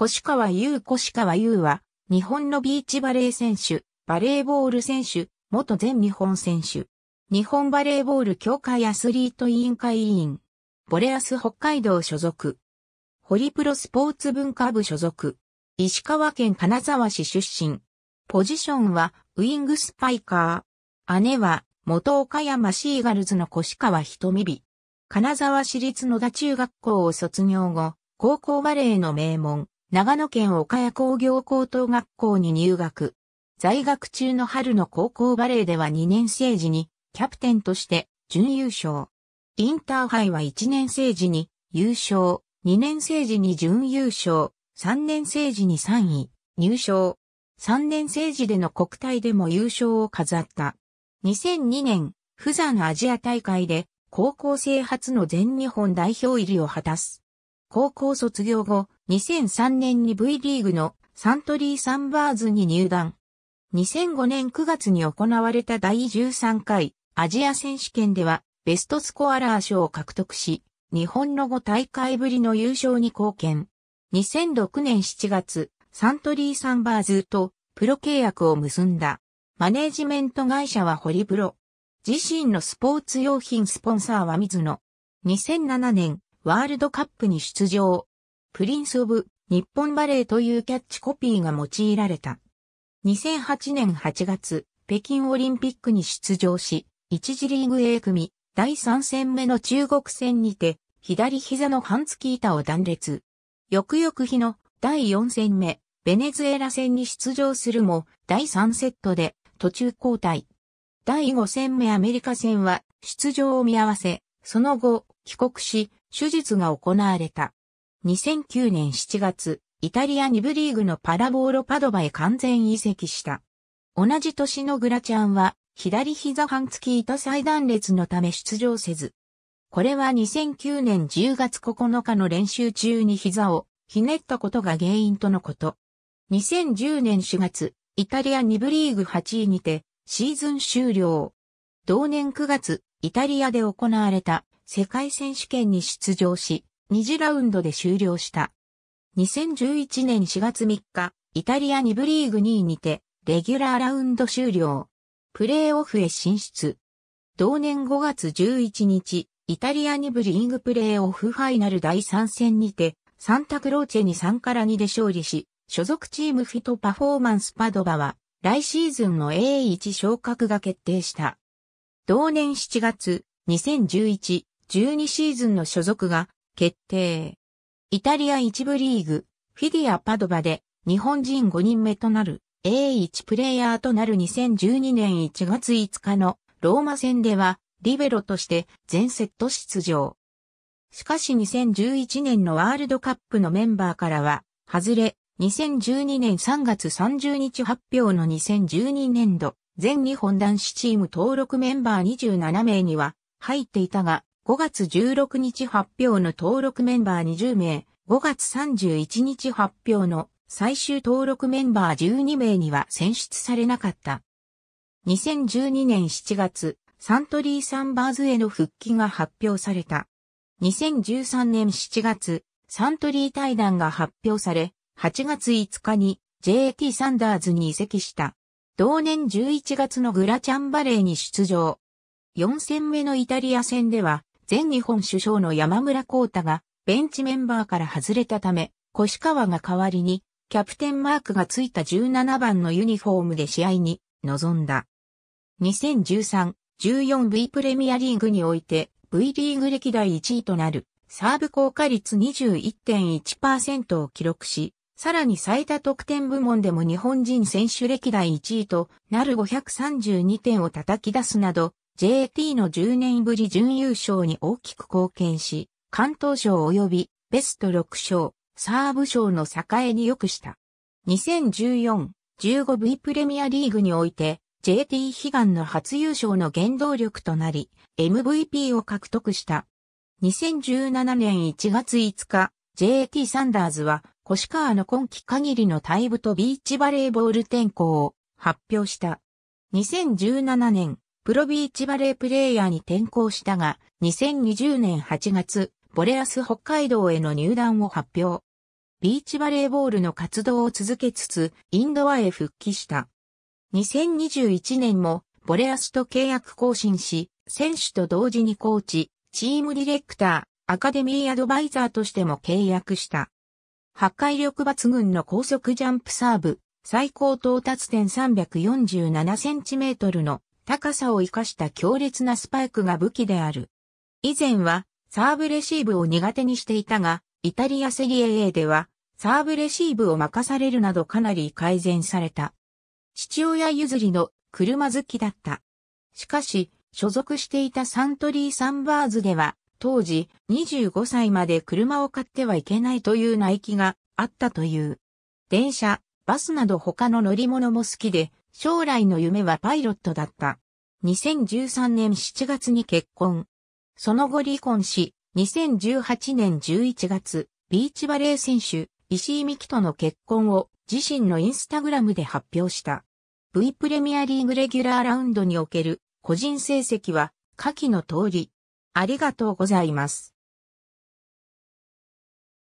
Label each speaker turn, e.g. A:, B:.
A: 越川優越川優は、日本のビーチバレー選手、バレーボール選手、元全日本選手。日本バレーボール協会アスリート委員会委員。ボレアス北海道所属。ホリプロスポーツ文化部所属。石川県金沢市出身。ポジションはウィングスパイカー。姉は元岡山シーガルズの越川瞳び。金沢市立野田中学校を卒業後、高校バレーの名門、長野県岡谷工業高等学校に入学。在学中の春の高校バレーでは2年生時にキャプテンとして準優勝。インターハイは1年生時に優勝、2年生時に準優勝、3年生時に3位、入賞。3年生時での国体でも優勝を飾った。2002年、富山アジア大会で高校生初の全日本代表入りを果たす。高校卒業後、2003年に V リーグのサントリーサンバーズに入団。2005年9月に行われた第13回アジア選手権ではベストスコアラー賞を獲得し、日本の5大会ぶりの優勝に貢献。2006年7月、サントリーサンバーズとプロ契約を結んだ。マネージメント会社はホリプロ。自身のスポーツ用品スポンサーは水野。2007年、ワールドカップに出場。プリンス・オブ・日本バレーというキャッチコピーが用いられた。2008年8月、北京オリンピックに出場し、1次リーグ A 組、第3戦目の中国戦にて、左膝の半月板を断裂。翌々日の第4戦目、ベネズエラ戦に出場するも、第3セットで途中交代。第5戦目アメリカ戦は出場を見合わせ、その後、帰国し、手術が行われた。2009年7月、イタリア2部リーグのパラボーロパドバへ完全移籍した。同じ年のグラチャンは、左膝半月板再断裂のため出場せず。これは2009年10月9日の練習中に膝をひねったことが原因とのこと。2010年4月、イタリア2部リーグ8位にて、シーズン終了。同年9月、イタリアで行われた世界選手権に出場し、2次ラウンドで終了した。2011年4月3日、イタリア2部リーグ2位にて、レギュラーラウンド終了。プレーオフへ進出。同年5月11日、イタリア2部リーグプレーオフファイナル第3戦にて、サンタクローチェに3から2で勝利し、所属チームフィトパフォーマンスパドバは、来シーズンの A1 昇格が決定した。同年7月、2011 12シーズンの所属が決定。イタリア1部リーグ、フィギュアパドバで日本人5人目となる A1 プレイヤーとなる2012年1月5日のローマ戦ではリベロとして全セット出場。しかし2011年のワールドカップのメンバーからは外れ、2012年3月30日発表の2012年度、全日本男子チーム登録メンバー27名には入っていたが、5月16日発表の登録メンバー20名、5月31日発表の最終登録メンバー12名には選出されなかった。2012年7月、サントリーサンバーズへの復帰が発表された。2013年7月、サントリー対談が発表され、8月5日に JT サンダーズに移籍した。同年11月のグラチャンバレーに出場。4戦目のイタリア戦では前日本首相の山村光太がベンチメンバーから外れたため、越川が代わりにキャプテンマークがついた17番のユニフォームで試合に臨んだ。2013-14V プレミアリーグにおいて V リーグ歴代1位となるサーブ効果率21.1%を記録し、さらに最多得点部門でも日本人選手歴代1位となる532点を叩き出すなど、JT の10年ぶり準優勝に大きく貢献し、関東賞及びベスト6賞、サーブ賞の栄に良くした。2014-15V プレミアリーグにおいて、JT 悲願の初優勝の原動力となり、MVP を獲得した。2017年1月5日、JT サンダーズは、越川の今季限りのイ部とビーチバレーボール転向を発表した。2017年プロビーチバレープレイヤーに転向したが、2020年8月、ボレアス北海道への入団を発表。ビーチバレーボールの活動を続けつつ、インドアへ復帰した。2021年も、ボレアスと契約更新し、選手と同時にコーチ、チームディレクター、アカデミーアドバイザーとしても契約した。破壊力抜群の高速ジャンプサーブ、最高到達点 347cm の高さを生かした強烈なスパイクが武器である。以前はサーブレシーブを苦手にしていたが、イタリアセリエ A ではサーブレシーブを任されるなどかなり改善された。父親譲りの車好きだった。しかし、所属していたサントリーサンバーズでは、当時25歳まで車を買ってはいけないという内規があったという。電車、バスなど他の乗り物も好きで、将来の夢はパイロットだった。2013年7月に結婚。その後離婚し、2018年11月、ビーチバレー選手、石井美希との結婚を自身のインスタグラムで発表した。V プレミアリーグレギュラーラウンドにおける個人成績は下記の通り。ありがとうございます。